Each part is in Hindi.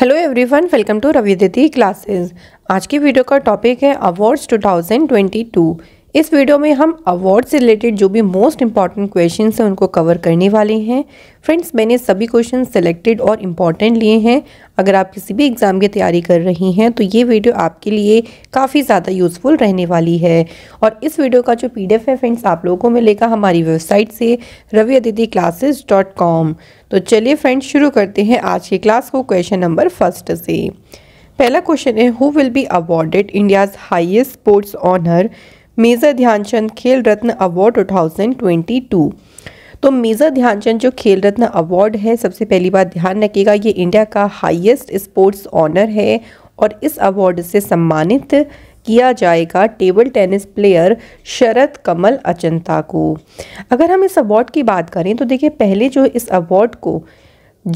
Hello everyone welcome to Ravi Didi classes आज की वीडियो का टॉपिक है अवार्ड्स 2022 इस वीडियो में हम अवार्ड से रिलेटेड जो भी मोस्ट इंपॉर्टेंट क्वेश्चन हैं उनको कवर करने वाले हैं फ्रेंड्स मैंने सभी क्वेश्चन सेलेक्टेड और इम्पॉर्टेंट लिए हैं अगर आप किसी भी एग्ज़ाम की तैयारी कर रही हैं तो ये वीडियो आपके लिए काफ़ी ज़्यादा यूज़फुल रहने वाली है और इस वीडियो का जो पी है फ्रेंड्स आप लोगों को मिलेगा हमारी वेबसाइट से Ravi Aditi classes dot com तो चलिए फ्रेंड्स शुरू करते हैं आज की क्लास को क्वेश्चन नंबर फर्स्ट से पहला क्वेश्चन है who will be awarded India's highest sports honour major Dhyan Chand Khel Ratna award 2022 तो मेजर ध्यानचंद जो खेल रत्न अवार्ड है सबसे पहली बात ध्यान रखिएगा ये इंडिया का हाईएस्ट स्पोर्ट्स ऑनर है और इस अवार्ड से सम्मानित किया जाएगा table tennis player Sharath Kamal Achanta को अगर हम इस अवार्ड की बात करें तो देखिए पहले जो इस अवार्ड को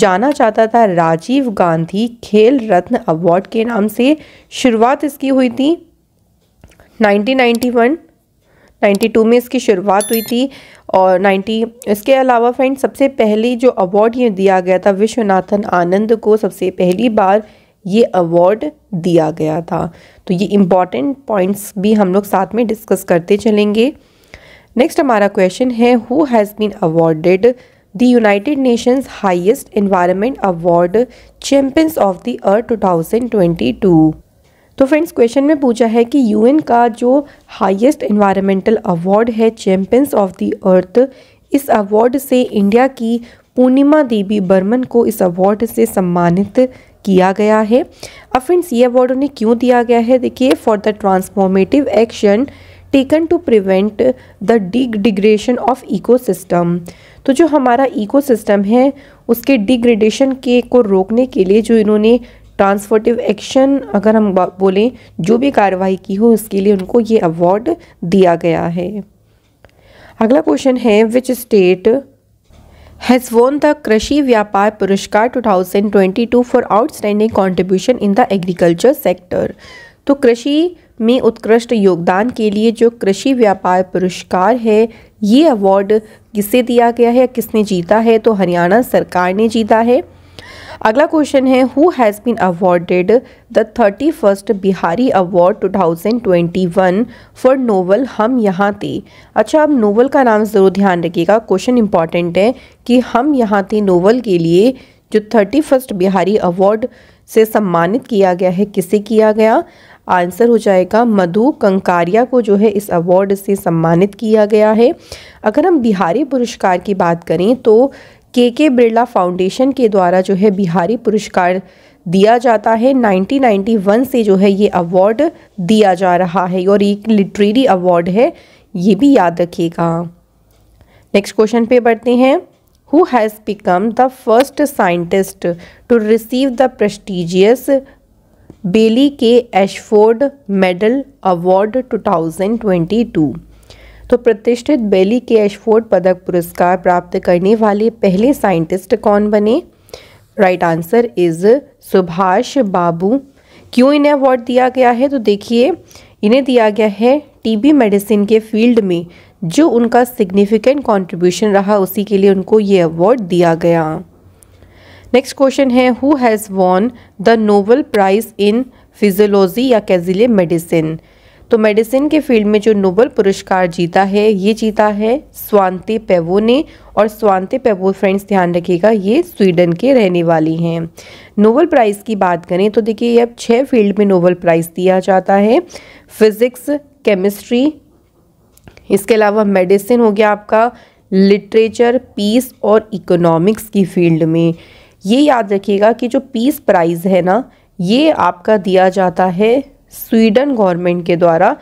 जाना जाता था राजीव गांधी खेल रत्न अवार्ड के नाम से शुरुआत इसकी हुई थी 1991 92 में इसकी शुरुआत हुई थी और 90 इसके अलावा फ्रेंड सबसे पहले जो अवार्ड ये दिया गया था विश्वनाथन आनंद को सबसे पहली बार ये अवार्ड दिया गया था तो ये इम्पॉर्टेंट पॉइंट्स भी हम लोग साथ में डिस्कस करते चलेंगे नेक्स्ट हमारा क्वेश्चन है who has been awarded the United Nations highest environment award champions of the earth 2022 तो फ्रेंड्स क्वेश्चन में पूछा है कि यूएन का जो हाईएस्ट इन्वायरमेंटल अवार्ड है चैम्पियंस ऑफ द अर्थ इस अवार्ड से इंडिया की पूर्णिमा देवी बर्मन को इस अवार्ड से सम्मानित किया गया है अब फ्रेंड्स ये अवार्ड उन्हें क्यों दिया गया है देखिए for the transformative action taken to prevent the dig degradation of eco तो जो हमारा इको है उसके डिग्रेडेशन के को रोकने के लिए जो इन्होंने ट्रांसफोर्टिव एक्शन अगर हम बोलें जो भी कार्रवाई की हो उसके लिए उनको ये अवार्ड दिया गया है अगला क्वेश्चन है which state has won the Krishi Vyapar Puraskar 2022 for outstanding contribution in the agriculture sector तो कृषि में उत्कृष्ट योगदान के लिए जो कृषि व्यापार पुरस्कार है ये अवार्ड किसे दिया गया है किसने जीता है तो हरियाणा सरकार ने जीता है अगला क्वेश्चन है who has been awarded the thirty first Bihari award 2021 for novel हम यहाँ थे अच्छा अब नोवल का नाम ज़रूर ध्यान रखिएगा क्वेश्चन इंपॉर्टेंट है कि हम यहाँ थे नोवल के लिए जो थर्टी फर्स्ट बिहारी अवार्ड से सम्मानित किया गया है किसे किया गया आंसर हो जाएगा मधु कंकारिया को जो है इस अवार्ड से सम्मानित किया गया है अगर हम बिहारी पुरस्कार की बात करें तो के के बिरला फाउंडेशन के द्वारा जो है बिहारी पुरस्कार दिया जाता है 1991 से जो है ये अवार्ड दिया जा रहा है और एक लिटरेरी अवार्ड है ये भी याद रखिएगा नेक्स्ट क्वेश्चन पे बढ़ते हैं who has become the first scientist to receive the prestigious Bailey K Ashford medal award 2022 तो प्रतिष्ठित बेली के एशफोर्ड पदक पुरस्कार प्राप्त करने वाले पहले साइंटिस्ट कौन बने right answer is Subhash Babu क्यों इन्हें अवार्ड दिया गया है तो देखिए इन्हें दिया गया है टीबी मेडिसिन के फील्ड में जो उनका सिग्निफिकेंट कंट्रीब्यूशन रहा उसी के लिए उनको ये अवार्ड दिया गया नेक्स्ट क्वेश्चन है who has won the Nobel price in physiology या कैजिले मेडिसिन तो मेडिसिन के फील्ड में जो नोबल पुरस्कार जीता है ये जीता है स्वांते पेवो ने और स्वांते पेवो फ्रेंड्स ध्यान रखिएगा ये स्वीडन के रहने वाली हैं नोबल प्राइज़ की बात करें तो देखिए ये अब छः फील्ड में नोबल प्राइज़ दिया जाता है फिज़िक्स केमिस्ट्री इसके अलावा मेडिसिन हो गया आपका लिटरेचर पीस और इकोनॉमिक्स की फील्ड में ये याद रखिएगा कि जो पीस प्राइज़ है ना ये आपका दिया जाता है स्वीडन गवर्नमेंट के द्वारा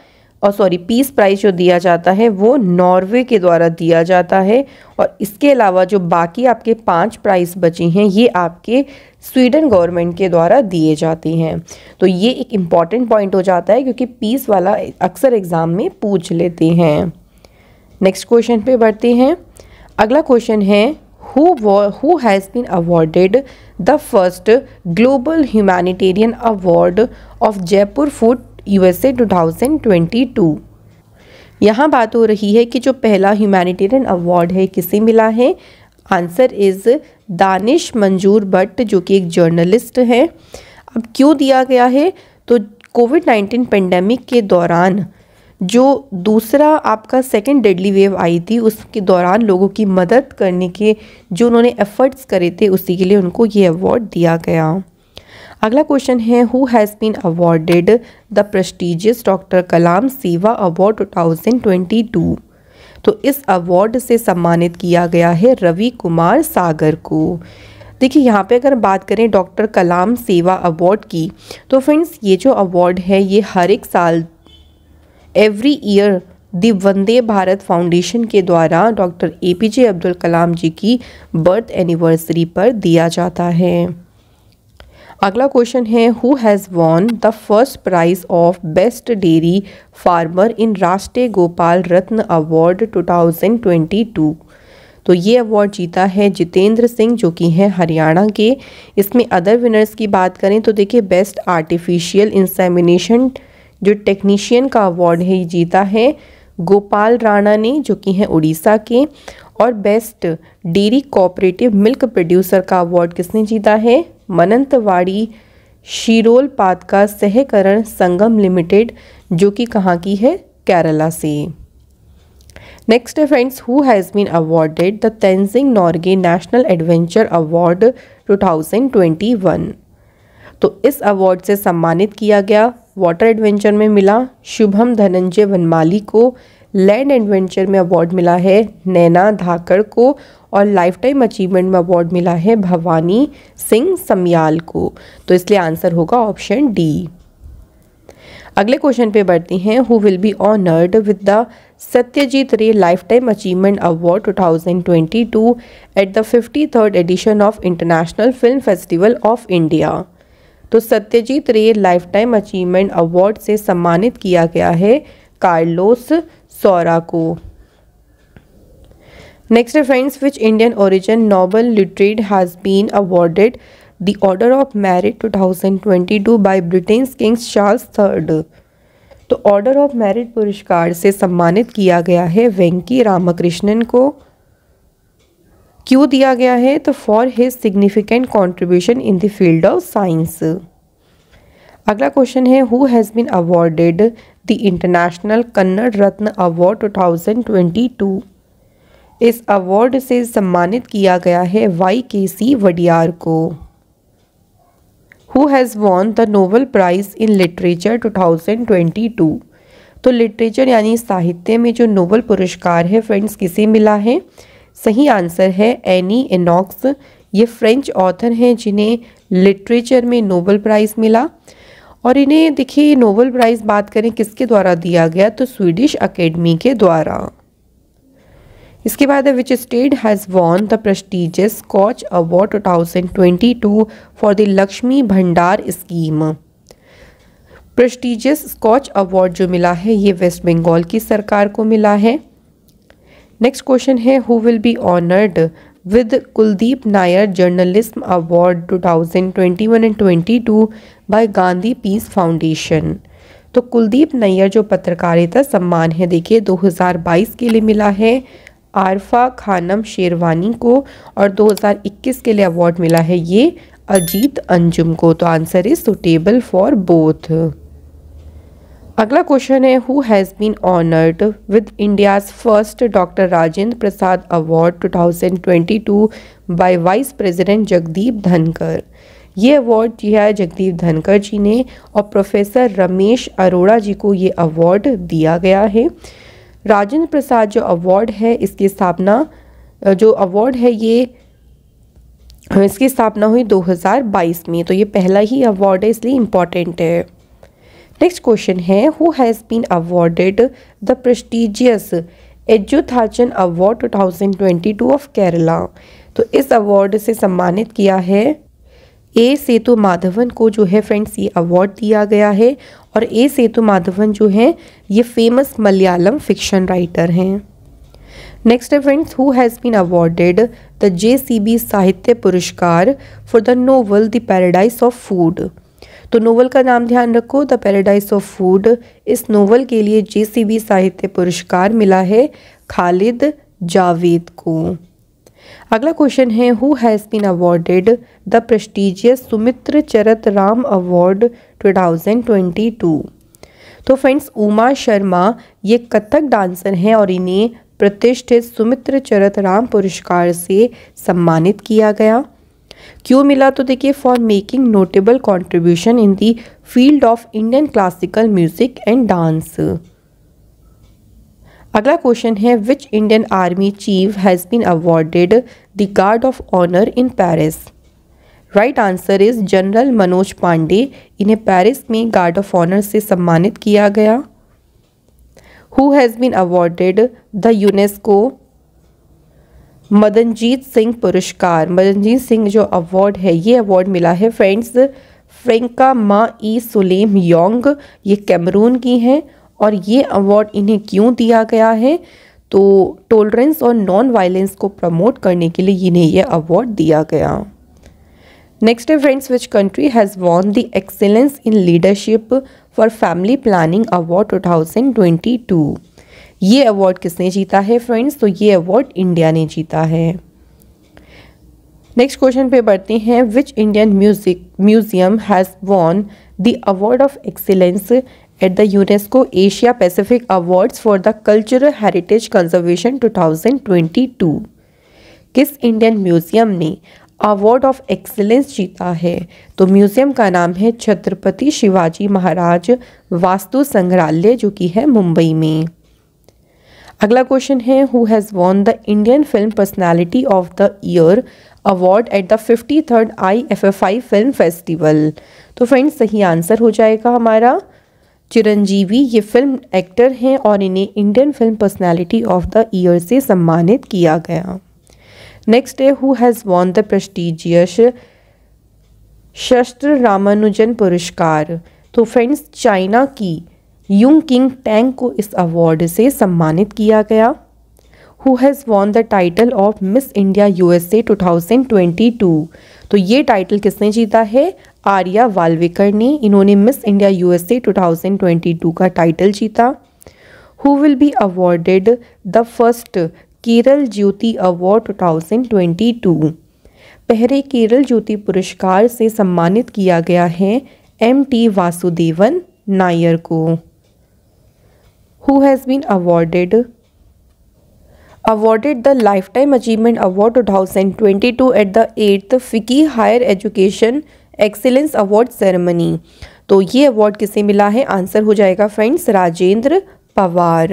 और सॉरी पीस प्राइज़ जो दिया जाता है वो नॉर्वे के द्वारा दिया जाता है और इसके अलावा जो बाकी आपके पांच प्राइज़ बची हैं ये आपके स्वीडन गवर्नमेंट के द्वारा दिए जाते हैं तो ये एक इम्पॉर्टेंट पॉइंट हो जाता है क्योंकि पीस वाला अक्सर एग्ज़ाम में पूछ लेते हैं नेक्स्ट क्वेश्चन पे बढ़ते हैं अगला क्वेश्चन है who, who has been awarded the first Global Humanitarian Award of Jaipur Food USA 2022. यहाँ बात हो रही है कि जो पहला ह्यूमैनिटेरियन अवार्ड है किसे मिला है आंसर इज़ दानिश मंजूर भट्ट जो कि एक जर्नलिस्ट हैं अब क्यों दिया गया है तो कोविड नाइन्टीन पेंडेमिक के दौरान जो दूसरा आपका सेकेंड डेडली वेव आई थी उसके दौरान लोगों की मदद करने के जो उन्होंने एफर्ट्स करे थे उसी के लिए उनको ये अवार्ड दिया गया अगला क्वेश्चन है who has been awarded the prestigious doctor Kalam Seva award 2022 तो इस अवार्ड से सम्मानित किया गया है रवि कुमार सागर को देखिए यहाँ पे अगर बात करें डॉक्टर कलाम सेवा अवार्ड की तो फ्रेंड्स ये जो अवार्ड है ये हर एक साल every year the Vande Bharat foundation के द्वारा doctor A P J Abdul Kalam ji की बर्थ एनिवर्सरी पर दिया जाता है अगला क्वेश्चन है who has won the first prize of best dairy farmer in Rashtriya Gopal Ratna award 2022 तो ये अवार्ड जीता है जितेंद्र सिंह जो कि हैं हरियाणा के इसमें अदर विनर्स की बात करें तो देखिए बेस्ट आर्टिफिशियल इंसेमिनेशन जो टेक्नीशियन का अवार्ड है ये जीता है गोपाल राणा ने जो कि हैं उड़ीसा के और best dairy cooperative milk producer का अवार्ड किसने जीता है मनंतवाड़ी शिरोल पातका सहकरण संगम लिमिटेड जो कि कहाँ की है केरला से नेक्स्ट है friends who has been awarded the Tenzing Norgay national adventure award 2021 तो इस अवार्ड से सम्मानित किया गया वाटर एडवेंचर में मिला शुभम धनंजय वनमाली को लैंड एडवेंचर में अवार्ड मिला है नैना धाकड़ को और लाइफ टाइम अचीवमेंट में अवार्ड मिला है भवानी सिंह समयाल को तो इसलिए आंसर होगा ऑप्शन डी अगले क्वेश्चन पे बढ़ते हैं who will be honoured with the Satyajit Ray life time achievement award 2022 at the fifty third edition of international film festival of India तो Satyajit Ray life time achievement award से सम्मानित किया गया है कार्लोस सौरा को next friends which Indian origin Nobel laureate has been awarded the order of merit 2022 by Britain king's Charles third तो ऑर्डर ऑफ मेरिट पुरस्कार से सम्मानित किया गया है वेंकी रामकृष्णन को क्यों दिया गया है तो for his significant contribution in the field of science अगला क्वेश्चन है who has been awarded the international Kannada Ratna award 2022 इस अवार्ड से सम्मानित किया गया है वाई के सी वडियार को who has won the Nobel price in literature 2022 तो लिटरेचर यानी साहित्य में जो नोबल पुरस्कार है फ्रेंड्स किसे मिला है सही आंसर है एनी एनॉक्स ये फ्रेंच ऑथर हैं जिन्हें लिटरेचर में नोबल प्राइज़ मिला और इन्हें देखिए नोबल प्राइज़ बात करें किसके द्वारा दिया गया तो स्वीडिश अकेडमी के द्वारा इसके बाद which state has won the prestigious Skoch award two thousand twenty two for the Lakshmi Bhandar scheme prestigious Skoch award जो मिला है ये वेस्ट बंगाल की सरकार को मिला है नेक्स्ट क्वेश्चन है who will be honoured with Kuldip Nayar journalism award 2021 and twenty two by Gandhi peace foundation तो कुलदीप नायर जो पत्रकारिता सम्मान है देखिए 2022 के लिए मिला है आरफा खानम शेरवानी को और 2021 के लिए अवार्ड मिला है ये अजीत अंजुम को तो answer is suitable for both अगला क्वेश्चन है who has been honoured with India's first doctor Rajendra Prasad award 2022 by vice president Jagdeep Dhankhar ये अवार्ड दिया है जगदीप धनकर जी ने और प्रोफेसर रमेश अरोड़ा जी को ये अवार्ड दिया गया है राजेंद्र प्रसाद जो अवार्ड है इसकी स्थापना जो अवार्ड है ये इसकी स्थापना हुई 2022 में तो ये पहला ही अवार्ड है इसलिए इम्पॉर्टेंट है नेक्स्ट क्वेश्चन है who has been awarded the prestigious Ezhuthachan award 2022 of Kerala तो इस अवार्ड से सम्मानित किया है ए सेतु माधवन को जो है फ्रेंड्स ये अवार्ड दिया गया है और ए सेतु माधवन जो है ये फेमस मलयालम फिक्शन राइटर हैं नेक्स्ट है friends who has been awarded the J C B Sahitya Puraskar for the novel the paradise of food तो नोवल का नाम ध्यान रखो द पैराडाइज ऑफ फूड इस नोवल के लिए जेसीबी साहित्य पुरस्कार मिला है खालिद जावेद को अगला क्वेश्चन है who has been awarded the prestigious Sumitra Charat Ram award 2022 तो फ्रेंड्स उमा शर्मा ये कथक डांसर हैं और इन्हें प्रतिष्ठित सुमित्र चरत राम पुरस्कार से सम्मानित किया गया क्यों मिला तो देखिए for making notable contribution in the field of Indian classical music and dance अगला क्वेश्चन है which Indian army chief has been awarded the guard of honour in Paris right answer is general Manoj Pande इन्हें पेरिस में गार्ड ऑफ ऑनर से सम्मानित किया गया who has been awarded the UNESCO Madanjeet Singh पुरस्कार मदनजीत सिंह जो अवार्ड है ये अवार्ड मिला है friends Franka Ma Ih Sulem Yong ये कैमरून की हैं और ये अवार्ड इन्हें क्यों दिया गया है तो टॉलरेंस और नॉन वायलेंस को प्रमोट करने के लिए इन्हें यह अवार्ड दिया गया नेक्स्ट है friends which country has won the excellence in leadership for family planning award two thousand twenty two ये अवार्ड किसने जीता है फ्रेंड्स तो ये अवार्ड इंडिया ने जीता है नेक्स्ट क्वेश्चन पे बढ़ते हैं which Indian music museum has won the award of excellence at the UNESCO Asia Pacific awards for the cultural heritage conservation 2022 किस इंडियन म्यूजियम ने अवार्ड ऑफ एक्सीलेंस जीता है तो म्यूजियम का नाम है छत्रपति शिवाजी महाराज वास्तु संग्रहालय जो कि है मुंबई में अगला क्वेश्चन है who has won the Indian film personality of the year award at the fifty third I F F I film festival तो फ्रेंड्स सही आंसर हो जाएगा हमारा चिरंजीवी ये फिल्म एक्टर हैं और इन्हें Indian film personality of the year से सम्मानित किया गया नेक्स्ट है who has won the prestigious Sastra Ramanujan पुरस्कार तो फ्रेंड्स चाइना की यूंग किंग टैंग को इस अवार्ड से सम्मानित किया गया who has won the title of Miss India U twenty two तो ये टाइटल किसने जीता है आर्या वाल्विकर ने इन्होंने Miss India U twenty two का टाइटल जीता who will be awarded the first Kerala Jyoti award 2022 पहले केरल ज्योति पुरस्कार से सम्मानित किया गया है एम टी वासुदेवन नायर को who has been awarded awarded the Lifetime Achievement Award 2022 at the 8th FICCI Higher Education excellence award ceremony तो ये अवार्ड किसे मिला है आंसर हो जाएगा friends Rajendra Pawar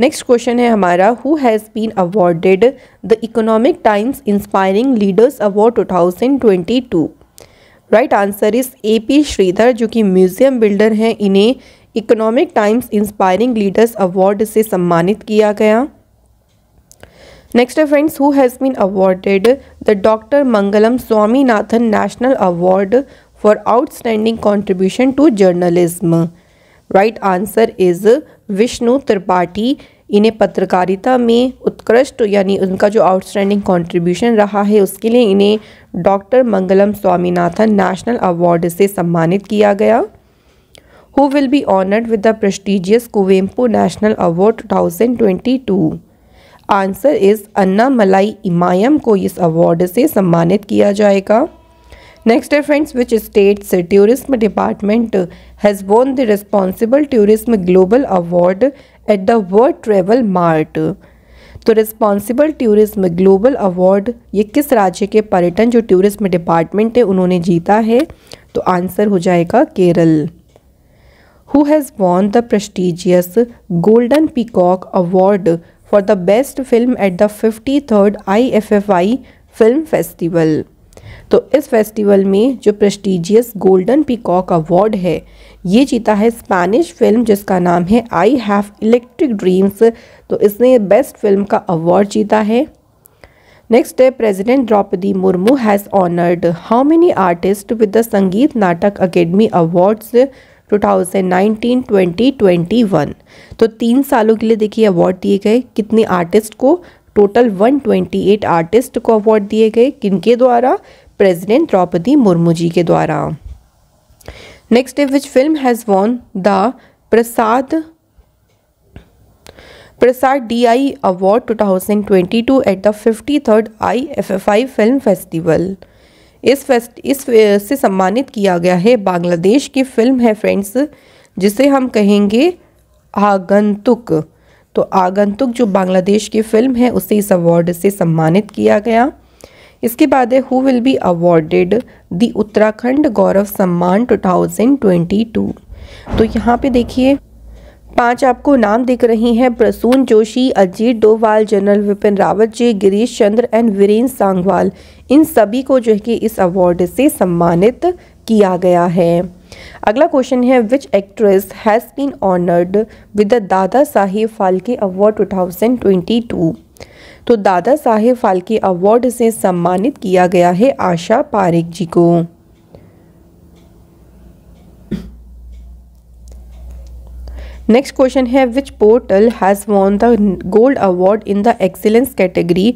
next question है हमारा who has been awarded the Economic Times inspiring leaders award 2022 right answer is A P Shridhar जो कि म्यूज़ियम बिल्डर हैं इन्हें Economic Times inspiring leaders award से सम्मानित किया गया नेक्स्ट है friends who has been awarded the doctor Mangalam Swaminathan national award for outstanding contribution to journalism right answer is Vishnu Tripathi इन्हें पत्रकारिता में उत्कृष्ट यानी उनका जो आउटस्टैंडिंग कॉन्ट्रीब्यूशन रहा है उसके लिए इन्हें doctor Mangalam Swaminathan national award से सम्मानित किया गया who will be honored with the prestigious Kuvempu National Award 2022. Answer is Annamalai Imayam को इस अवार्ड से सम्मानित किया जाएगा नेक्स्ट है friends which state's tourism department has won the responsible tourism global award at the world travel mart तो रिस्पॉन्सिबल टूरिज्म ग्लोबल अवार्ड ये किस राज्य के पर्यटन जो टूरिज्म डिपार्टमेंट है उन्होंने जीता है तो आंसर हो जाएगा Kerala who has won the prestigious Golden Peacock Award for the best film at the 53rd IFFI Film Festival. तो इस फेस्टिवल में जो प्रेस्टिजियस गोल्डन पीकॉक अवार्ड है ये जीता है स्पेनिश फिल्म जिसका नाम है आई हैव इलेक्ट्रिक ड्रीम्स तो इसने बेस्ट फिल्म का अवार्ड जीता है नेक्स्ट है president Droupadi Murmu has honoured how many artist with the Sangeet Natak academy awards 2019-2021 तो तीन सालों के लिए देखिए अवार्ड दिए गए कितने आर्टिस्ट को टोटल 128 आर्टिस्ट को अवार्ड दिए गए किनके द्वारा प्रेसिडेंट द्रौपदी मुर्मू जी के द्वारा नेक्स्ट है which film has won the Prasad Prasad D I award two thousand twenty two at the fifty third I F F I film festival इस फेस्ट इस से सम्मानित किया गया है बांग्लादेश की फिल्म है फ्रेंड्स जिसे हम कहेंगे आगंतुक तो आगंतुक जो बांग्लादेश की फिल्म है उसे इस अवार्ड से सम्मानित किया गया इसके बाद है who will be awarded the Uttarakhand Gaurav Samman 2022 तो यहाँ पे देखिए पांच आपको नाम दिख रही हैं प्रसून जोशी अजीत डोवाल जनरल विपिन रावत जी गिरीश चंद्र एंड वीरेंद्र सांगवाल इन सभी को जो है कि इस अवार्ड से सम्मानित किया गया है अगला क्वेश्चन है which actress has been honoured with the Dada Saheb Phalke award 2022 तो दादा साहेब फाल्के अवार्ड से सम्मानित किया गया है आशा पारेख जी को नेक्स्ट क्वेश्चन है which portal has won the gold award in the excellence category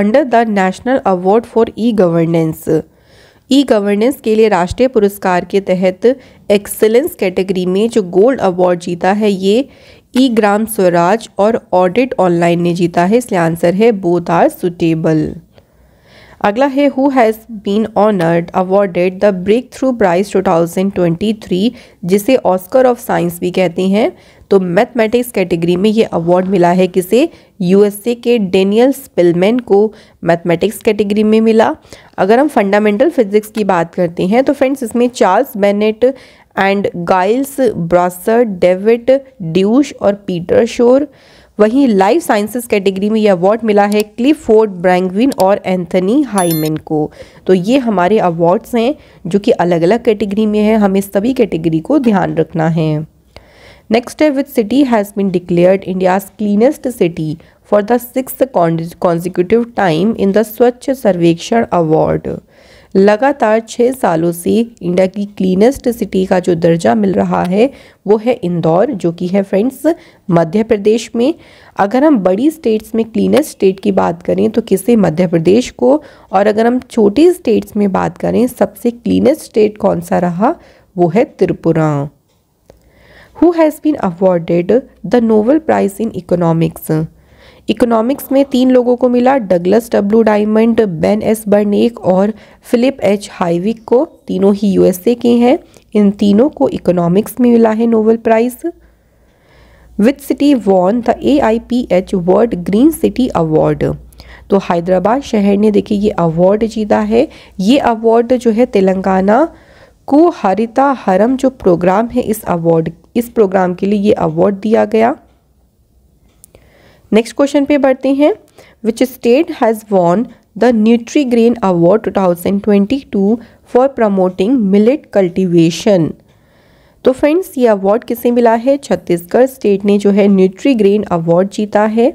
under the national award for e governance e governance के लिए राष्ट्रीय पुरस्कार के तहत एक्सेलेंस कैटेगरी में जो गोल्ड अवार्ड जीता है ये ई ग्राम स्वराज और ऑडिट ऑनलाइन ने जीता है इसलिए आंसर है बोथ आर सुटेबल अगला है who has been honoured awarded the breakthrough prize two thousand twenty three जिसे ऑस्कर ऑफ साइंस भी कहते हैं तो मैथमेटिक्स कैटेगरी में ये अवार्ड मिला है किसे यूएसए के डेनियल स्पिलमैन को मैथमेटिक्स कैटेगरी में मिला अगर हम फंडामेंटल फिजिक्स की बात करते हैं तो फ्रेंड्स इसमें Charles Bennett and Gilles Brassard David Deutsch और पीटर शोर वहीं लाइफ साइंसेस कैटेगरी में यह अवार्ड मिला है क्लिफ फोर्ड ब्रैंगविन और एंथनी हाइमेन को तो ये हमारे अवार्ड्स हैं जो कि अलग अलग कैटेगरी में है हमें सभी कैटेगरी को ध्यान रखना है नेक्स्ट है which city has been declared India's cleanest city for the six consecutive time in the Swachh Survekshan award लगातार छः सालों से इंडिया की क्लीनेस्ट सिटी का जो दर्जा मिल रहा है वो है इंदौर जो कि है फ्रेंड्स मध्य प्रदेश में अगर हम बड़ी स्टेट्स में क्लीनेस्ट स्टेट की बात करें तो किसे मध्य प्रदेश को और अगर हम छोटे स्टेट्स में बात करें सबसे क्लीनेस्ट स्टेट कौन सा रहा वो है Tripura who has been awarded the Nobel price in economics economics में तीन लोगों को मिला Douglas W Diamond Ben S Bernanke और फिलिप एच हाइविक को तीनों ही यूएसए के हैं इन तीनों को इकोनॉमिक्स में मिला है Nobel prize which city won the A I P H world green city award तो हैदराबाद शहर ने देखिए ये अवार्ड जीता है ये अवार्ड जो है तेलंगाना को हरिता हरम जो प्रोग्राम है इस अवार्ड इस प्रोग्राम के लिए ये अवार्ड दिया गया नेक्स्ट क्वेश्चन पे बढ़ते हैं which state has won the nutri grain award 2022 for promoting millet cultivation तो फ्रेंड्स ये अवार्ड किसे मिला है छत्तीसगढ़ स्टेट ने जो है न्यूट्री ग्रेन अवार्ड जीता है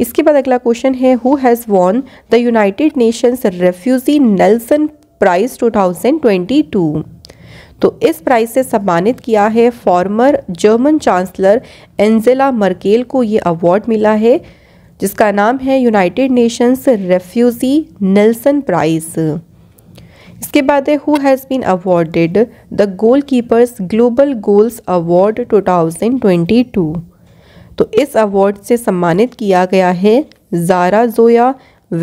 इसके बाद अगला क्वेश्चन है who has won the United Nations refugee Nansen prize 2022 तो इस प्राइज़ से सम्मानित किया है former German chancellor Angela Merkel को ये अवार्ड मिला है जिसका नाम है United Nations refugee Nansen prize इसके बाद है who has been awarded the Goalkeepers global goals award 2022 तो इस अवार्ड से सम्मानित किया गया है Zahra Joya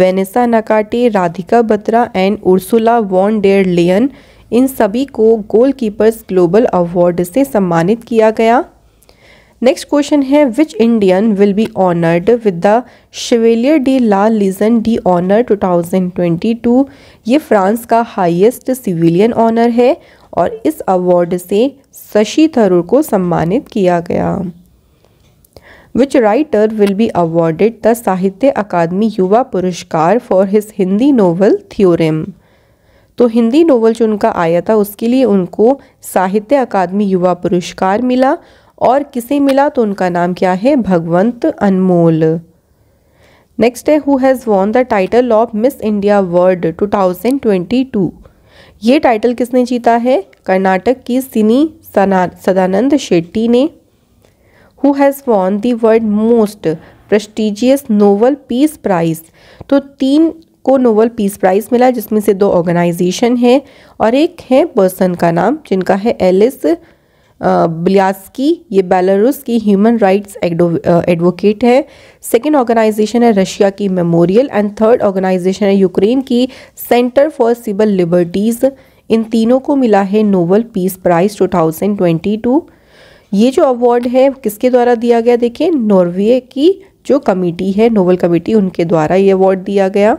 Vanessa Nakate Radhika Batra and Ursula von dare Leyen इन सभी को गोलकीपर्स ग्लोबल अवार्ड से सम्मानित किया गया नेक्स्ट क्वेश्चन है which Indian will be honoured with the Chevalier de la Legion de Honour 2022 ये फ्रांस का हाईएस्ट सिविलियन ऑनर है और इस अवार्ड से शशि थरूर को सम्मानित किया गया which writer will be awarded the Sahitya Akademi Yuva Puraskar for his Hindi novel theorem तो हिंदी नोवेल जो उनका आया था उसके लिए उनको साहित्य अकादमी युवा पुरस्कार मिला और किसे मिला तो उनका नाम क्या है भगवंत अनमोल नेक्स्ट है who has won the title of Miss India World 2022 ये टाइटल किसने जीता है कर्नाटक की सिनी सदानंद शेट्टी ने who has won the world most prestigious Nobel Peace Prize तो तीन को नोबल पीस प्राइज़ मिला जिसमें से दो ऑर्गेनाइजेशन हैं और एक है पर्सन का नाम जिनका है एलिस ब्लियास्की ये बेलारूस की ह्यूमन राइट्स एडवोकेट है सेकेंड ऑर्गेनाइजेशन है रशिया की मेमोरियल एंड थर्ड ऑर्गेनाइजेशन है यूक्रेन की सेंटर फॉर सिविल लिबर्टीज़ इन तीनों को मिला है नोबल पीस प्राइज़ 2022 ये जो अवार्ड है किसके द्वारा दिया गया देखिए नॉर्वे की जो कमेटी है नोबल कमेटी उनके द्वारा ये अवार्ड दिया गया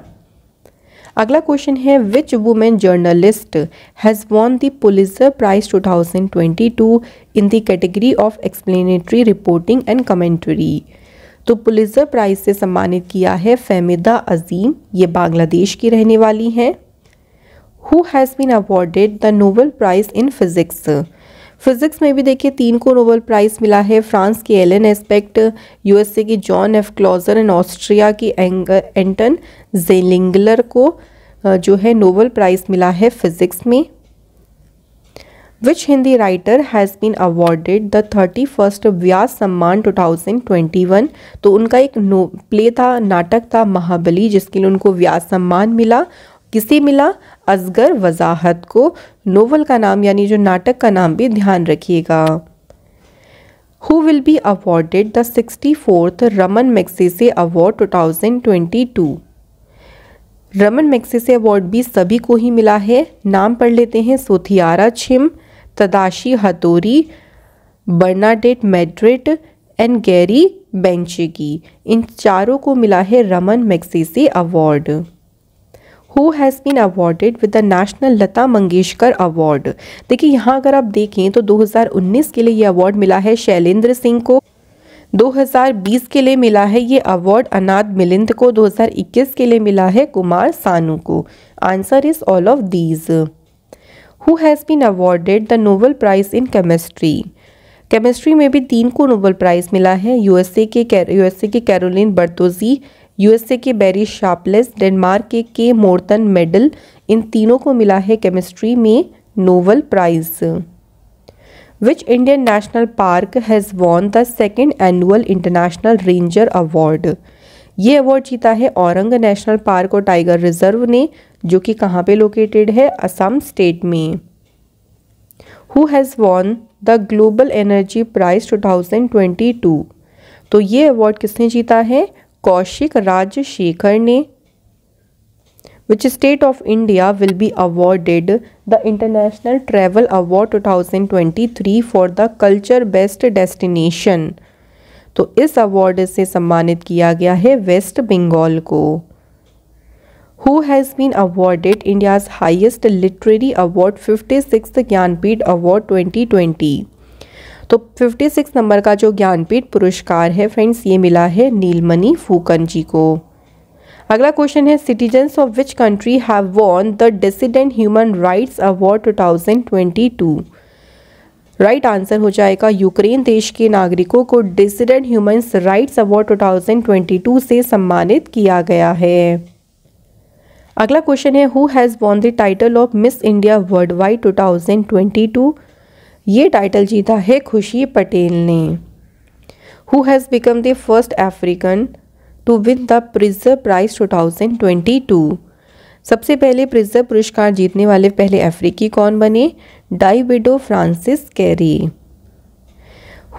अगला क्वेश्चन है which women journalist has won the Pulitzer Prize 2022 in the category of explanatory reporting and commentary तो पुलिसर प्राइज से सम्मानित किया है फेमिदा अजीम ये बांग्लादेश की रहने वाली हैं who has been awarded the Nobel price in physics physics में भी देखिए तीन को नोबल प्राइज़ मिला है फ्रांस की एलन एस्पेक्ट यूएसए की John F Clauser and Austria की एंटन जेलिंगलर को जो है नोबल प्राइज़ मिला है फिजिक्स में which Hindi writer has been awarded the thirty first Vyas Samman 2021 तो उनका एक प्ले था नाटक था महाबली जिसके लिए उनको व्यास सम्मान मिला किसे मिला असगर वजाहत को नोवल का नाम यानी जो नाटक का नाम भी ध्यान रखिएगा who will be awarded the sixty fourth Ramon Magsaysay award two thousand twenty two Ramon Magsaysay award भी सभी को ही मिला है नाम पढ़ लेते हैं Sotheara Chhim Tadashi Hattori Bernadette Madrid and Gary Bencheghib इन चारों को मिला है Ramon Magsaysay award who has been awarded with the National Lata Mangeshkar award देखिए यहाँ अगर आप देखें तो 2019 के लिए ये अवार्ड मिला है शैलेंद्र सिंह को 2020 के लिए मिला है ये अवार्ड अनाद मिलिंद को 2021 के लिए मिला है कुमार सानू को answer is all of these who has been awarded the Nobel price in chemistry chemistry में भी तीन को नोबल प्राइज़ मिला है यूएसए के यूएसए के कैरोलिन बर्तोजी यूएसए के बेरी शार्पलेस डेनमार्क के के मोर्तन मेडल इन तीनों को मिला है केमिस्ट्री में Nobel Prize which Indian national park has won the second annual international ranger award ये अवार्ड जीता है औरंग नेशनल पार्क और टाइगर रिजर्व ने जो कि कहाँ पे लोकेटेड है असम स्टेट में who has won the global energy prize 2022 तो ये अवार्ड किसने जीता है कौशिक शेखर ने which state of India will be awarded the international travel award two thousand twenty three for the culture best destination तो इस अवार्ड से सम्मानित किया गया है वेस्ट बंगाल को who has been awarded India's highest literary award fifty six Jnanpith award twenty twenty तो 56 नंबर का जो ज्ञानपीठ पुरस्कार है फ्रेंड्स ये मिला है नीलमणि फूकन जी को अगला क्वेश्चन है citizens of which country have won the dissident human rights award 2022 right right answer हो जाएगा यूक्रेन देश के नागरिकों को डिसिडेंट ह्यूमन राइट्स अवार्ड 2022 से सम्मानित किया गया है अगला क्वेश्चन है who has won the title of Miss India worldwide two टू ये टाइटल जीता है खुशी पटेल ने who has become the first African to win the Pritzker Prize 2022 सबसे पहले प्रिजर पुरस्कार जीतने वाले पहले अफ्रीकी कौन बने डाइविडो Francis Kere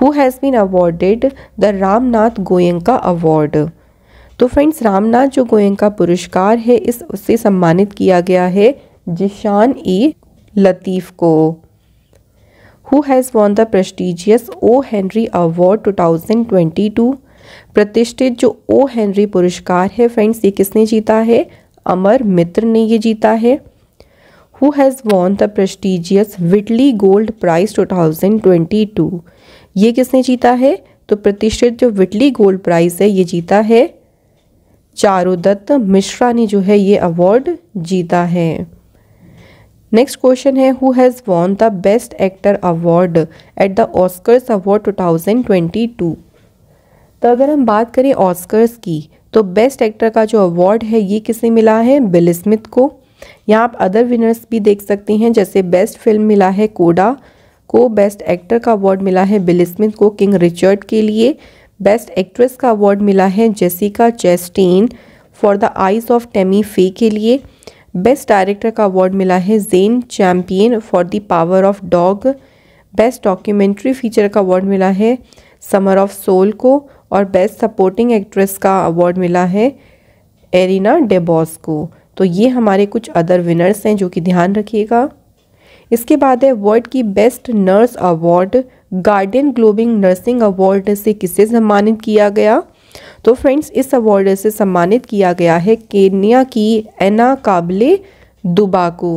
who has been awarded the Ramnath Goenka award तो फ्रेंड्स रामनाथ जो गोयंका पुरस्कार है इस उससे सम्मानित किया गया है जिशान ई लतीफ़ को who has won the prestigious O. Henry Award 2022 प्रतिष्ठित जो ओ हेनरी पुरस्कार है फ्रेंड्स ये किसने जीता है अमर मित्र ने ये जीता है who has won the prestigious Whitley Gold Prize 2022 ये किसने जीता है तो प्रतिष्ठित जो विटली गोल्ड प्राइज है ये जीता है चारुदत्त मिश्रा ने जो है ये अवार्ड जीता है नेक्स्ट क्वेश्चन है who has won the best actor award at the Oscars award 2022 तो अगर हम बात करें ऑस्कर्स की तो बेस्ट एक्टर का जो अवार्ड है ये किसे मिला है बिल स्मिथ को यहाँ आप अदर विनर्स भी देख सकते हैं जैसे बेस्ट फिल्म मिला है कोडा को बेस्ट एक्टर का अवार्ड मिला है बिल स्मिथ को किंग रिचर्ड के लिए बेस्ट एक्ट्रेस का अवार्ड मिला है Jessica Chastain for the Eyes of Tammy Faye के लिए बेस्ट डायरेक्टर का अवार्ड मिला है Jane Campion for the Power of Dog best documentary feature का अवार्ड मिला है समर ऑफ सोल को और बेस्ट सपोर्टिंग एक्ट्रेस का अवार्ड मिला है एरिना डेबॉस को तो ये हमारे कुछ अदर विनर्स हैं जो कि ध्यान रखिएगा इसके बाद है वर्ल्ड की best nurse award Guardian Global Nursing Award से किसे सम्मानित किया गया तो फ्रेंड्स इस अवार्ड से सम्मानित किया गया है केन्या की एना काबले दुबाको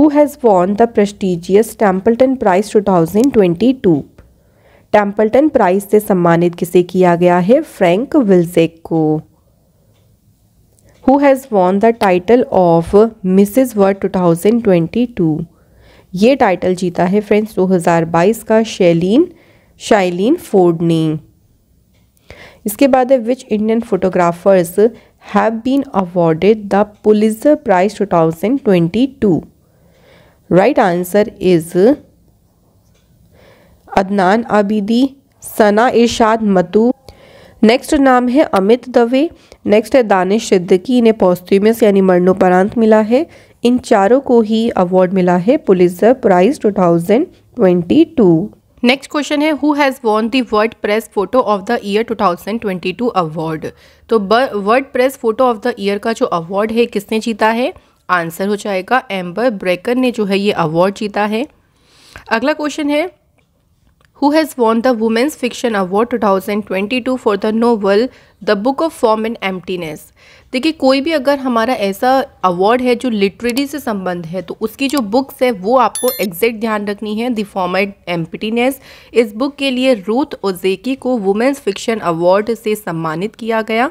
the has Templeton Prize two thousand twenty 2022. Templeton Prize से सम्मानित किसे किया गया है फ्रैंक विल्सेक को who has won the title of Mrs World 2022 ये टाइटल जीता है फ्रेंड्स 2022 का शैलिन शाइलिन फोर्ड ने इसके बाद है which Indian photographers have been awarded the Pulitzer Prize two thousand twenty two right answer is Adnan Abidi Sana Irshad Mattoo next नाम है अमित दवे नेक्स्ट है दानिश सिद्दकी इन्हें पॉस्ट्यूमस यानी मरणोपरांत मिला है इन चारों को ही अवार्ड मिला है पुलिस प्राइज 2022 नेक्स्ट क्वेश्चन है who has won the World Press Photo of the year 2022 award तो World Press Photo of the year का जो अवार्ड है किसने जीता है आंसर हो जाएगा एम्बर ब्रेकर ने जो है ये अवार्ड जीता है अगला क्वेश्चन है who has won the Women's Fiction Award 2022 for the novel the Book of Form and Emptiness देखिए कोई भी अगर हमारा ऐसा अवार्ड है जो लिटरेरी से संबंध है तो उसकी जो बुक्स है वो आपको एग्जैक्ट ध्यान रखनी है द फॉर्म एंड एम्प्टीनेस इस बुक के लिए रूथ ओजेकी को वुमेंस फिक्शन अवार्ड से सम्मानित किया गया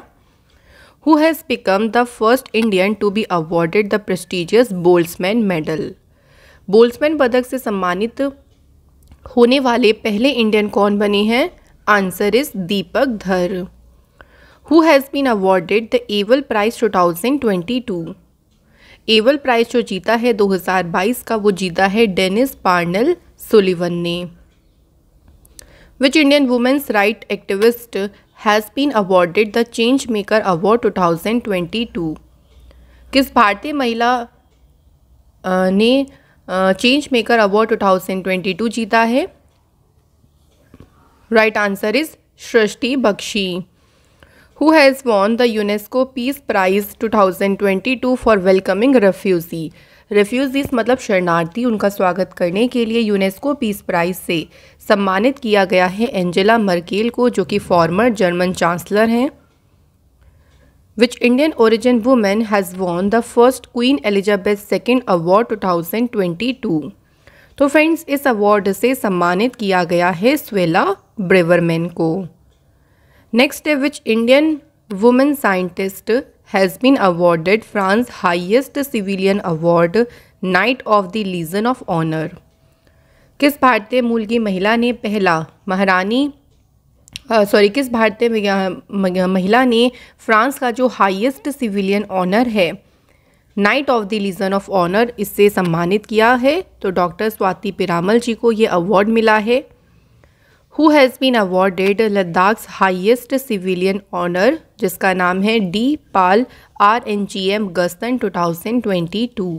who has become the first Indian to be awarded the prestigious Boltzmann medal Boltzmann पदक से सम्मानित होने वाले पहले इंडियन कौन बने हैं answer is Deepak Dhar who has been awarded the Abel Prize 2022 Abel Prize जो जीता है 2022 का वो जीता है डेनिस पार्नल सुलिवन ने which Indian women's right activist has been awarded the change maker award 2022 किस भारतीय महिला ने चेंज मेकर अवार्ड 2022 जीता है right answer is Srishti Bakhshi who has won the UNESCO Peace Prize 2022 for welcoming refugee refugees मतलब शरणार्थी उनका स्वागत करने के लिए यूनेस्को पीस प्राइज से सम्मानित किया गया है एंजेला मर्केल को जो कि फॉर्मर जर्मन चांसलर हैं which Indian origin woman has won the first Queen Elizabeth II Award 2022. तो फ्रेंड्स इस अवार्ड से सम्मानित किया गया है स्वेला ब्रेवरमैन को next which Indian women scientist has been awarded France highest civilian award Knight of the Legion of Honour किस भारतीय मूल की महिला ने पहला महारानी सॉरी किस भारतीय महिला ने फ्रांस का जो हाईएस्ट सिविलियन ऑनर है Knight of the Legion of Honour इससे सम्मानित किया है तो डॉक्टर स्वाति पिरामल जी को ये अवार्ड मिला है who has been awarded Ladakh's highest civilian honour जिसका नाम है Dpal Rngam Duston two thousand twenty two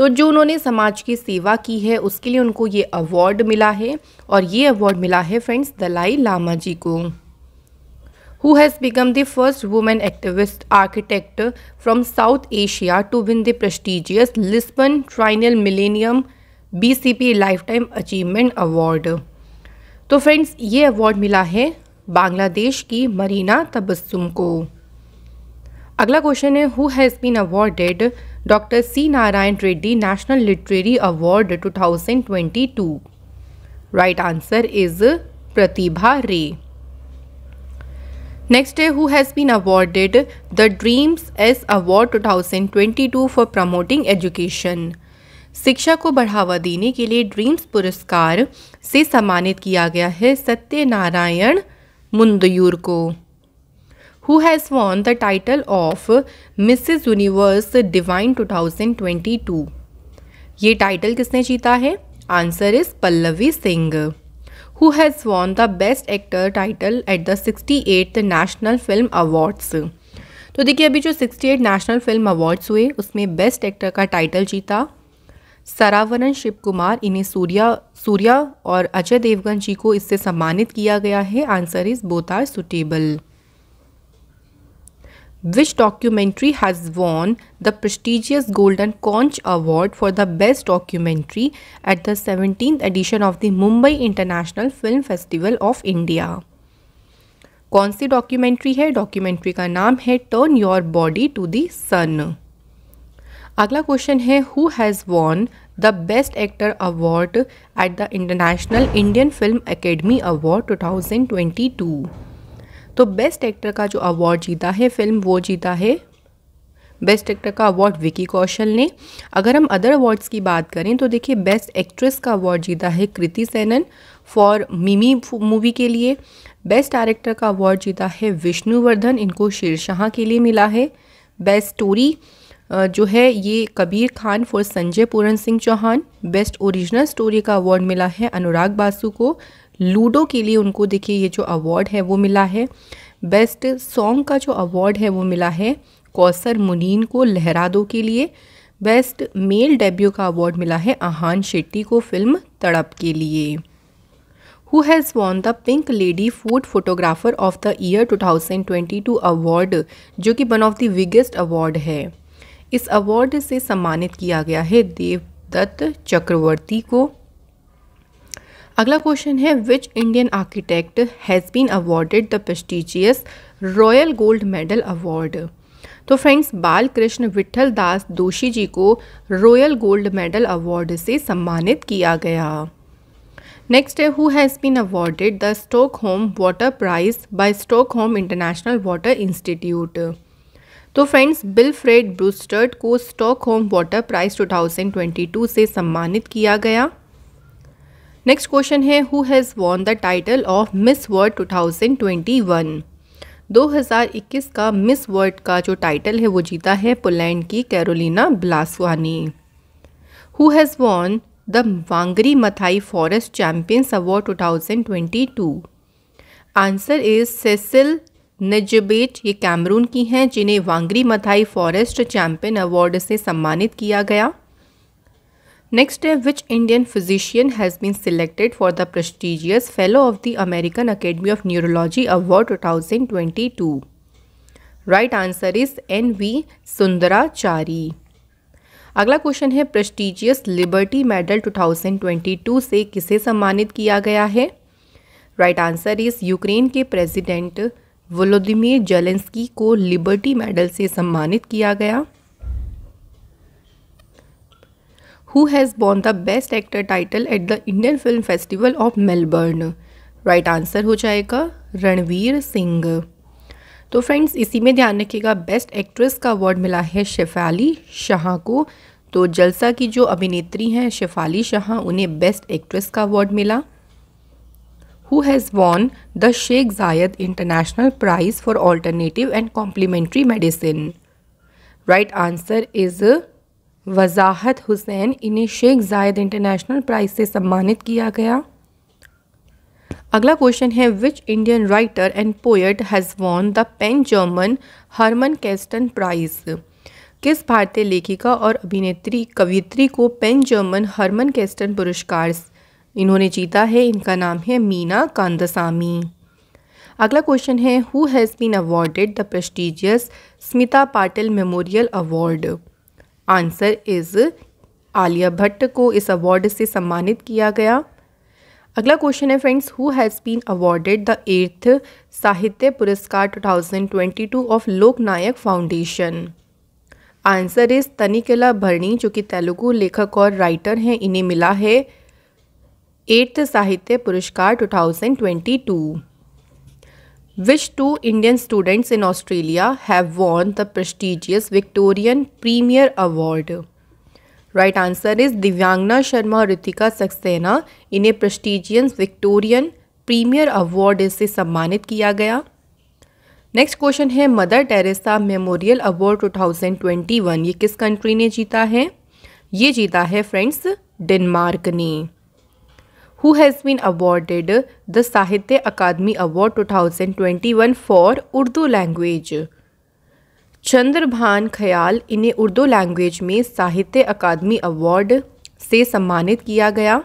तो जो उन्होंने समाज की सेवा की है उसके लिए उनको ये अवार्ड मिला है और ये अवार्ड मिला है फ्रेंड्स दलाई लामा जी को who has become the first women activist architect from South Asia to win the prestigious Lisbon Triennale Millennium B C P life time achievement award तो फ्रेंड्स ये अवार्ड मिला है बांग्लादेश की मरीना तबस्सुम को अगला क्वेश्चन है who has been awarded doctor C Narayana Reddy national literary award 2022 right answer is Pratibha Ray next who has been awarded the dreams S award 2022 for promoting education शिक्षा को बढ़ावा देने के लिए ड्रीम्स पुरस्कार से सम्मानित किया गया है सत्यनारायण मुंदयूर को who has won the title of Mrs Universe Divine 2022 ये टाइटल किसने जीता है answer is Pallavi Singh who has won the best actor title at the sixty eight national film awards तो देखिए अभी जो sixty eight national film awards हुए उसमें बेस्ट एक्टर का टाइटल जीता सरावरण शिव कुमार इन्हें सूर्या सूर्या और अजय देवगन जी को इससे सम्मानित किया गया है आंसर इज बोतार सुटेबल Which documentary has won the prestigious Golden Conch Award for the Best Documentary at the 17th edition of the Mumbai International Film Festival of India? कौन सी डॉक्यूमेंट्री है डॉक्यूमेंट्री का नाम है Turn Your Body to the Sun अगला क्वेश्चन है who has won the best actor award at the International Indian Film Academy Award 2022 तो बेस्ट एक्टर का जो अवार्ड जीता है फिल्म वो जीता है बेस्ट एक्टर का अवार्ड विकी कौशल ने अगर हम अदर अवार्ड्स की बात करें तो देखिए बेस्ट एक्ट्रेस का अवार्ड जीता है कृति सेनन फॉर मिमी मूवी के लिए बेस्ट डायरेक्टर का अवार्ड जीता है विष्णुवर्धन इनको शेरशाह के लिए मिला है बेस्ट स्टोरी जो है ये Kabir Khan for Sanjay Puran Singh Chauhan best original story का अवार्ड मिला है अनुराग बासु को लूडो के लिए उनको देखिए ये जो अवार्ड है वो मिला है बेस्ट सॉन्ग का जो अवार्ड है वो मिला है कौसर मुनीन को लहरा दो के लिए बेस्ट मेल डेब्यू का अवार्ड मिला है आहान शेट्टी को फिल्म तड़प के लिए who has won the Pink Lady Food Photographer of the year 2022 award जो कि one of the biggest award है इस अवार्ड से सम्मानित किया गया है देवदत्त चक्रवर्ती को अगला क्वेश्चन है which Indian architect has been awarded the prestigious Royal Gold Medal award तो फ्रेंड्स बाल कृष्ण विठल दास दोषी जी को रॉयल गोल्ड मेडल अवार्ड से सम्मानित किया गया नेक्स्ट है who has been awarded the Stockholm water prize by Stockholm international water institute तो फ्रेंड्स बिल फ्रेड ब्रूस्टर्ड को स्टॉक होम वाटर प्राइज 2022 से सम्मानित किया गया नेक्स्ट क्वेश्चन है who has won the title of Miss World 2021 2021 का मिस वर्ल्ड का जो टाइटल है वो जीता है पोलैंड की कैरोलिना ब्लासवानी who has won the Wangari Maathai forest champions award 2022 answer is Cecile Ndjebet ये कैमरून की हैं जिन्हें Wangari Maathai forest champion award से सम्मानित किया गया नेक्स्ट है which Indian physician has been selected for the prestigious fellow of the American academy of neurology award two right answer is N V Sundarachari अगला क्वेश्चन है prestigious liberty medal two thousand twenty to से किसे सम्मानित किया गया है राइट आंसर इज यूक्रेन के प्रेजिडेंट वोलोदिमिर जेलेंस्की को लिबर्टी मेडल से सम्मानित किया गया who has born the best actor title at the Indian film festival of Melbourne right answer हो जाएगा रणवीर सिंह तो फ्रेंड्स इसी में ध्यान रखिएगा बेस्ट एक्ट्रेस का अवार्ड मिला है शेफाली शाह को तो जलसा की जो अभिनेत्री हैं शेफाली शाह उन्हें बेस्ट एक्ट्रेस का अवार्ड मिला who has won the Sheikh Zayed international prize for alternative and complementary medicine right answer is Wajahat Hussain इन्हें शेख जायद इंटरनेशनल प्राइज़ से सम्मानित किया गया अगला क्वेश्चन है which Indian writer and poet has won the PEN German Hermann Kesten prize किस भारतीय लेखिका और अभिनेत्री कवित्री को पेन जर्मन हरमन कैस्टन पुरस्कार इन्होंने जीता है इनका नाम है मीना कांदसामी अगला क्वेश्चन है who has been awarded the prestigious Smita Patil memorial award answer is Alia Bhatt को इस अवार्ड से सम्मानित किया गया अगला क्वेश्चन है friends who has been awarded the eighth Sahitya Puraskar 2022 of Loknayak foundation answer is Tanikella Bharani जो कि तेलुगु लेखक और राइटर हैं इन्हें मिला है eighth Sahitya Puraskar 2022 Which two Indian students in Australia have won the prestigious Victorian Premier Award? Right answer is Divyangna Sharma Ritika Saxena in a prestigious Victorian Premier Award is सम्मानित किया गया नेक्स्ट क्वेश्चन है मदर टेरेसा मेमोरियल अवार्ड 2021 ये किस कंट्री ने जीता है ये जीता है फ्रेंड्स डेनमार्क ने who has been awarded the Sahitya Akademi Award 2021 for Urdu language. Chandrabhan Khayal इन्हें उर्दू लैंग्वेज में साहित्य अकादमी अवार्ड से सम्मानित किया गया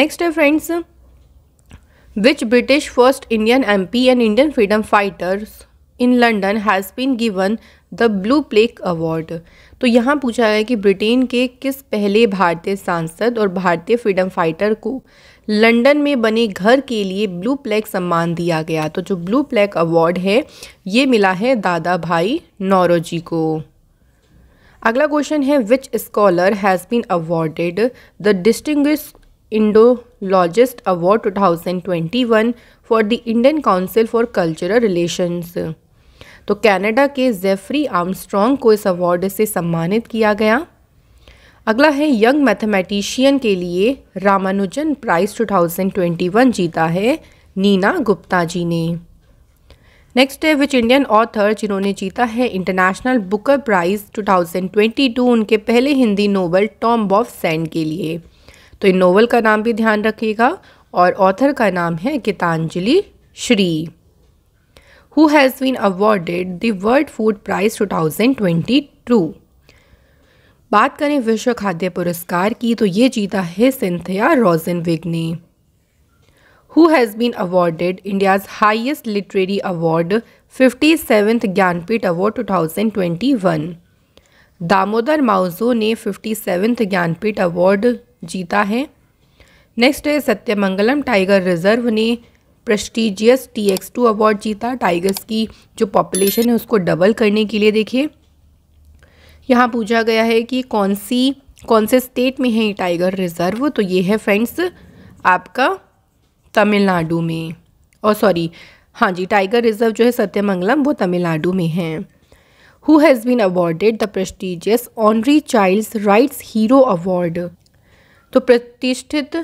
नेक्स्ट है friends which British first Indian MP and Indian freedom fighters in London has been given the blue plaque award तो यहाँ पूछा गया कि ब्रिटेन के किस पहले भारतीय सांसद और भारतीय फ्रीडम फाइटर को लंदन में बने घर के लिए ब्लू प्लेक सम्मान दिया गया तो जो ब्लू प्लेक अवार्ड है ये मिला है दादा भाई नौरोजी को अगला क्वेश्चन है which scholar has been awarded the distinguished Indologist award 2021 for the Indian council for cultural relations तो कनाडा के जेफरी आर्मस्ट्रॉन्ग को इस अवार्ड से सम्मानित किया गया अगला है यंग मैथमेटिशियन के लिए रामानुजन प्राइज 2021 जीता है नीना गुप्ता जी ने नेक्स्ट है विच इंडियन ऑथर जिन्होंने जीता है इंटरनेशनल बुकर प्राइज 2022 उनके पहले Hindi novel Tomb of Sand के लिए तो इन नोवेल का नाम भी ध्यान रखिएगा और ऑथर का नाम है Geetanjali Shri who has been awarded the World Food Prize 2022. बात करें विश्व खाद्य पुरस्कार की तो ये जीता है सिंथिया रोजन विग ने who has been awarded India's highest literary award fifty seventh Jnanpith award two thousand twenty one Damodar Mauzo ने फिफ्टी सेवेंथ ज्ञानपीठ अवार्ड जीता है नेक्स्ट है सत्यमंगलम टाइगर रिजर्व ने prestigious T X two award जीता टाइगर्स की जो पॉपुलेशन है उसको डबल करने के लिए देखिए यहाँ पूछा गया है कि कौन सी कौन से स्टेट में है टाइगर रिजर्व तो ये है फ्रेंड्स आपका तमिलनाडु में और सॉरी हाँ जी टाइगर रिजर्व जो है सत्यमंगलम वो तमिलनाडु में है who has been awarded the prestigious honorary child's rights hero award तो प्रतिष्ठित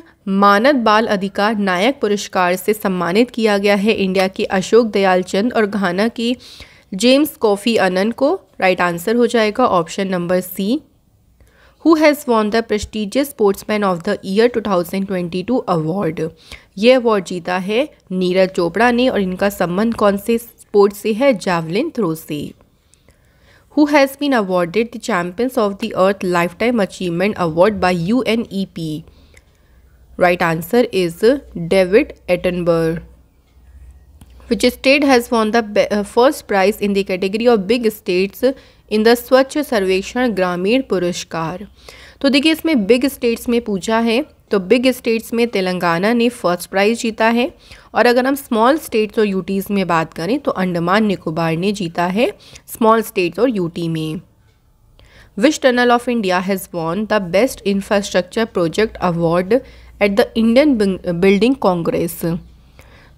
मानद बाल अधिकार नायक पुरस्कार से सम्मानित किया गया है इंडिया के अशोक दयाल चंद और घाना की जेम्स कॉफी अनन को राइट आंसर हो जाएगा option number C who has won the prestigious sportsman of the year 2022 award ये अवार्ड जीता है नीरज चोपड़ा ने और इनका संबंध कौन से स्पोर्ट्स से है जावलिन थ्रो से who has been awarded the Champions of the Earth Lifetime Achievement Award by UNEP? Right answer is David Attenborough. Which state has won the first prize in the category of big states in the Swachh Survekshan ग्रामीण पुरस्कार तो देखिए इसमें बिग स्टेट्स में पूछा है तो बिग स्टेट्स में तेलंगाना ने फर्स्ट प्राइज़ जीता है और अगर हम स्मॉल स्टेट्स और यूटीज़ में बात करें तो अंडमान निकोबार ने जीता है स्मॉल स्टेट्स और यूटी में which tunnel of India has won the best infrastructure project award at the Indian building congress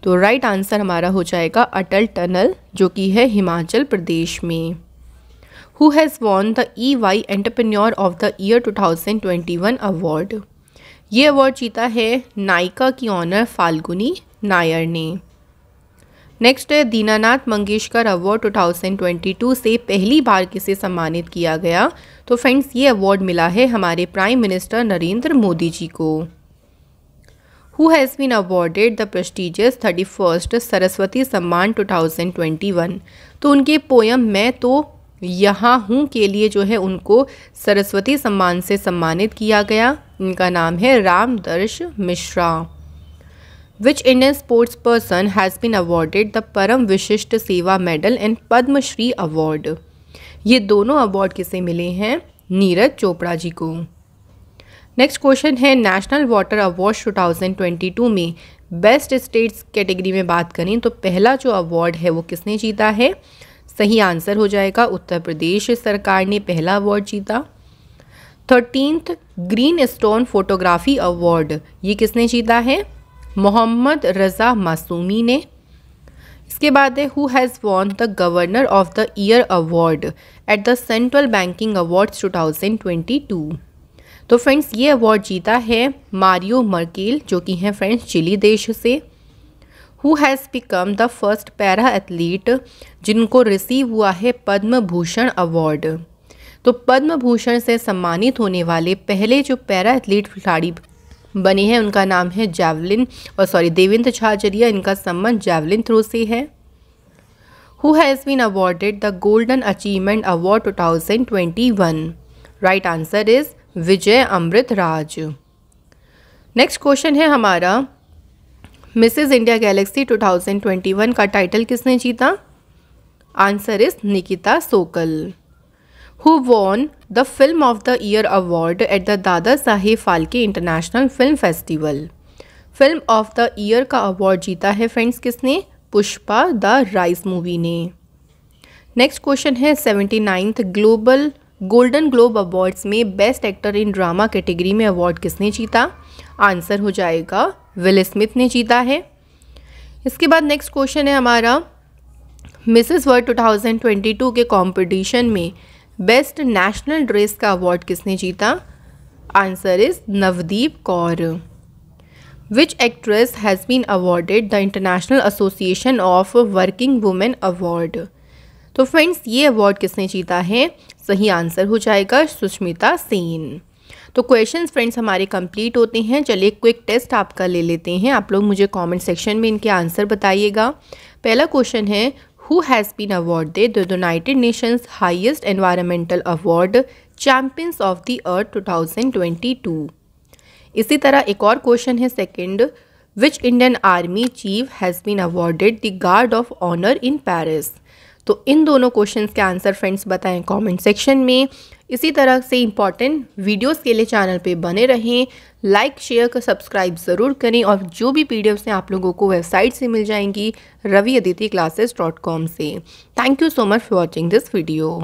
तो राइट आंसर हमारा हो जाएगा अटल टनल जो कि है हिमाचल प्रदेश में who has won the E Y entrepreneur of the year two thousand twenty one award ये अवार्ड जीता है नायिका की ऑनर फाल्गुनी नायर ने नेक्स्ट है दीनानाथ मंगेशकर अवार्ड 2022 से पहली बार किसे सम्मानित किया गया तो फ्रेंड्स ये अवार्ड मिला है हमारे प्राइम मिनिस्टर नरेंद्र मोदी जी को who has been awarded the prestigious thirty first Saraswati Samman 2021 तो उनके पोयम मैं तो यहाँ हूँ के लिए जो है उनको सरस्वती सम्मान से सम्मानित किया गया इनका नाम है Ramdarash Mishra which Indian sports person has been awarded the Param Vishisht सेवा मेडल एंड पद्मश्री अवार्ड ये दोनों अवार्ड किसे मिले हैं नीरज चोपड़ा जी को नेक्स्ट क्वेश्चन है नेशनल वाटर अवार्ड 2022 में बेस्ट स्टेट्स कैटेगरी में बात करें तो पहला जो अवार्ड है वो किसने जीता है सही आंसर हो जाएगा उत्तर प्रदेश सरकार ने पहला अवार्ड जीता thirteenth green stone photography award ये किसने जीता है मोहम्मद रज़ा मासूमी ने इसके बाद है who has won the governor of the year award at the central banking awards 2022 तो फ्रेंड्स ये अवार्ड जीता है मारियो मर्केल जो कि हैं फ्रेंड्स चिली देश से who has become the first para athlete जिनको रिसीव हुआ है पद्म भूषण अवार्ड तो पद्म भूषण से सम्मानित होने वाले पहले जो पैरा एथलीट खिलाड़ी बने हैं उनका नाम है जैवलिन और सॉरी देवेंद्र झाजरिया इनका संबंध जैवलिन थ्रो से है who has been awarded the golden achievement award 2021 right answer is Vijay Amrit Raj next question है हमारा मिसेज इंडिया गैलेक्सी 2021 का टाइटल किसने जीता answer is Nikita Sokal who won the film of the year award at the Dada Saheb Phalke international film festival film of the year का अवार्ड जीता है फ्रेंड्स किसने पुष्पा द राइस मूवी ने नेक्स्ट क्वेश्चन है seventy ninth global golden globe awards में best actor in drama category में अवार्ड किसने जीता आंसर हो जाएगा विल स्मिथ ने जीता है इसके बाद नेक्स्ट क्वेश्चन है हमारा मिसेस वर्ल्ड 2022 के कंपटीशन में बेस्ट नेशनल ड्रेस का अवार्ड किसने जीता answer is Navdeep Kaur which actress has been awarded the international association of working women award तो फ्रेंड्स ये अवार्ड किसने जीता है सही आंसर हो जाएगा सुष्मिता सेन तो क्वेश्चंस फ्रेंड्स हमारे कंप्लीट होते हैं चलिए क्विक टेस्ट आपका ले लेते हैं आप लोग मुझे कमेंट सेक्शन में इनके आंसर बताइएगा पहला क्वेश्चन है who has been awarded the United Nations highest environmental award champions of the earth two इसी तरह एक और क्वेश्चन है second which Indian army chief has been awarded the guard of honour in Paris तो इन दोनों क्वेश्चन के आंसर फ्रेंड्स बताएं कमेंट सेक्शन में इसी तरह से इंपॉर्टेंट वीडियोस के लिए चैनल पे बने रहें लाइक शेयर कर सब्सक्राइब ज़रूर करें और जो भी पी हैं आप लोगों को वेबसाइट से मिल जाएंगी Ravi Aditi classes dot com से thank you so much for watching this video